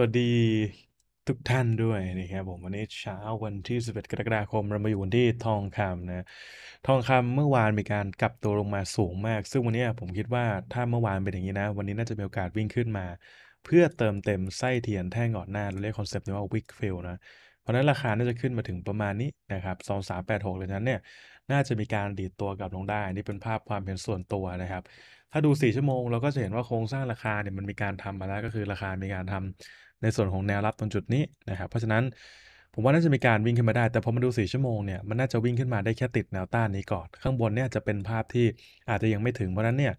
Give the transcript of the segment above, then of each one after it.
สวัสดีทุกท่านด้วยนะครับผมวันนี้เช้าวันที่11กรกฎาคม เรามาอยู่วันที่ทองคำนะทองคำเมื่อวานมีการกลับตัวลงมาสูงมาก ซึ่งวันนี้ผมคิดว่าถ้าเมื่อวานเป็นอย่างนี้นะ วันนี้น่าจะมีโอกาสวิ่งขึ้นมา เพื่อเติมเต็มไส้เทียนแท่งหอดหน้าเราเรียกคอนเซปต์นี้ว่าวิกฟิลนะราะนั้นราคาน่าจะขึ้นมาถึงประมาณนี้นะครับสองสามแปดหกเลยนั้นเนี่ย น่าจะมีการดีดตัวกลับลงได้ นี่เป็นภาพความเห็นส่วนตัวนะครับ ถ้าดู4ชั่วโมงเราก็จะเห็นว่าโครงสร้างราคาเนี่ยมันมีการทำมาแล้วก็คือราคามีการทำในส่วนของแนวรับตรงจุดนี้นะครับ เพราะฉะนั้นผมว่าน่าจะมีการวิ่งขึ้นมาได้ แต่พอมาดู4ชั่วโมงเนี่ยมันน่าจะวิ่งขึ้นมาได้แค่ติดแนวต้านนี้ก่อน ข้างบนเนี่ยจะเป็นภาพที่อาจจะยังไม่ถึง เพราะนั้นเนี่ย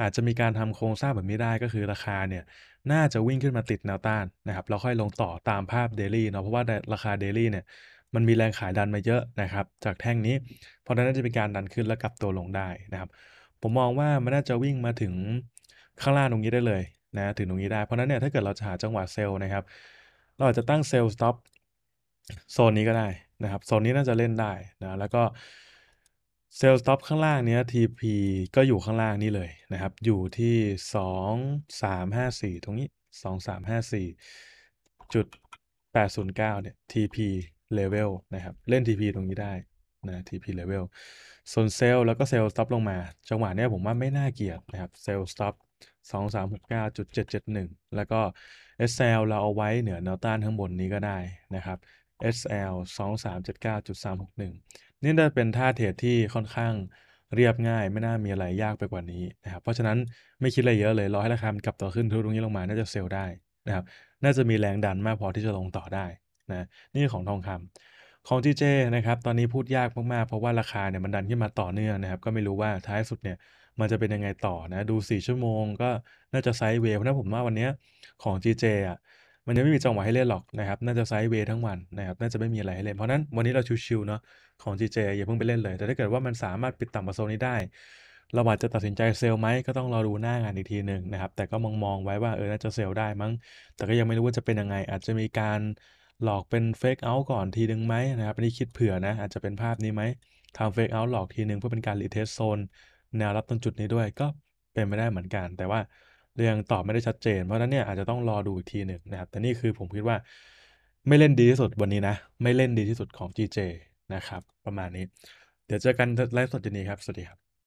อาจจะมีการทำโครงสร้างแบบนี้ได้ก็คือราคาเนี่ยน่าจะวิ่งขึ้นมาติดแนวต้านนะครับแล้วค่อยลงต่อตามภาพเดลี่เนาะเพราะว่าราคาเดลี่เนี่ยมันมีแรงขายดันมาเยอะนะครับจากแท่งนี้ เพราะนั้นน่าจะเป็นการดันขึ้นแล้วกลับตัวลงได้นะครับ ผมมองว่ามันน่าจะวิ่งมาถึงข้างล่างตรงนี้ได้เลยนะถึงตรงนี้ได้ เพราะนั้นเนี่ยถ้าเกิดเราจะหาจังหวะเซลล์นะครับ เราอาจจะตั้งเซลล์สต็อปโซนนี้ก็ได้นะครับโซนนี้น่าจะเล่นได้นะแล้วก็เซลล์สต็อปข้างล่างเนี้ย TP ก็อยู่ข้างล่างนี่เลยนะครับ อยู่ที่สองสามห้าสี่ตรงนี้สองสามห้าสี่จุดแปดศูนย์เก้าเนี่ย TP level นะครับ เล่น TP ตรงนี้ได้นะ TP level ส่วนเซลล์แล้วก็เซลล์สต็อปลงมา จังหวะเนี้ยผมว่าไม่น่าเกียดนะครับเซลล์สต็อปสองสามหกเก้าจุดเจ็ดเจ็ดหนึ่งแล้วก็ SL เราเอาไว้เหนือแนวต้านข้างบนนี้ก็ได้นะครับ SL 2379.361 นี่จะเป็นท่าเทรดที่ค่อนข้างเรียบง่าย ไม่น่ามีอะไรยากไปกว่านี้นะครับ เพราะฉะนั้นไม่คิดอะไรเยอะเลย รอให้ราคานกลับตัวขึ้นทุกตรงนี้ลงมา น่าจะเซลล์ได้นะครับน่าจะมีแรงดันมากพอที่จะลงต่อได้นะนี่ของทองคำของีเจนะครับ ตอนนี้พูดยากมาก ๆ เพราะว่าราคาเนี่ยมันดันขึ้นมาต่อเนื่องนะครับก็ไม่รู้ว่าท้ายสุดเนี่ยมันจะเป็นยังไงต่อนะดู 4 ชั่วโมงก็น่าจะไซด์เวฟนั้นผมว่าวันนี้ของ GJ อ่ะมันจะไม่มีจังหวะให้เล่นหรอกนะครับน่าจะไซด์เวททั้งวันนะครับน่าจะไม่มีอะไรให้เล่นเพราะนั้นวันนี้เราชิวๆเนาะของ GJ อย่าเพิ่งไปเล่นเลย แต่ถ้าเกิดว่ามันสามารถปิดต่ำกว่าโซนนี้ได้เราอาจจะตัดสินใจเซลล์ไหมก็ต้องรอดูหน้างานอีกทีหนึ่งนะครับ แต่ก็มองๆไว้ว่าเออน่าจะเซลล์ได้มั้งแต่ก็ยังไม่รู้ว่าจะเป็นยังไง อาจจะมีการหลอกเป็นเฟกเอาท์ก่อนทีหนึ่งไหมนะครับอันนี้คิดเผื่อนะ อาจจะเป็นภาพนี้ไหมทำเฟกเอาท์หลอกทีหนึ่งเพื่อเป็นการรีเทสโซนแนวรับตรงจุดนี้ด้วยก็เป็นไม่ได้เหมือนกัน แต่ว่าเรื่องตอบไม่ได้ชัดเจน เพราะฉะนั้นเนี่ยอาจจะต้องรอดูอีกทีหนึ่งนะครับ แต่นี่คือผมคิดว่า ไม่เล่นดีที่สุดวันนี้นะ ไม่เล่นดีที่สุดของ GJ นะครับ ประมาณนี้ เดี๋ยวเจอกันไลฟ์สดทีนี้ครับ สวัสดีครับ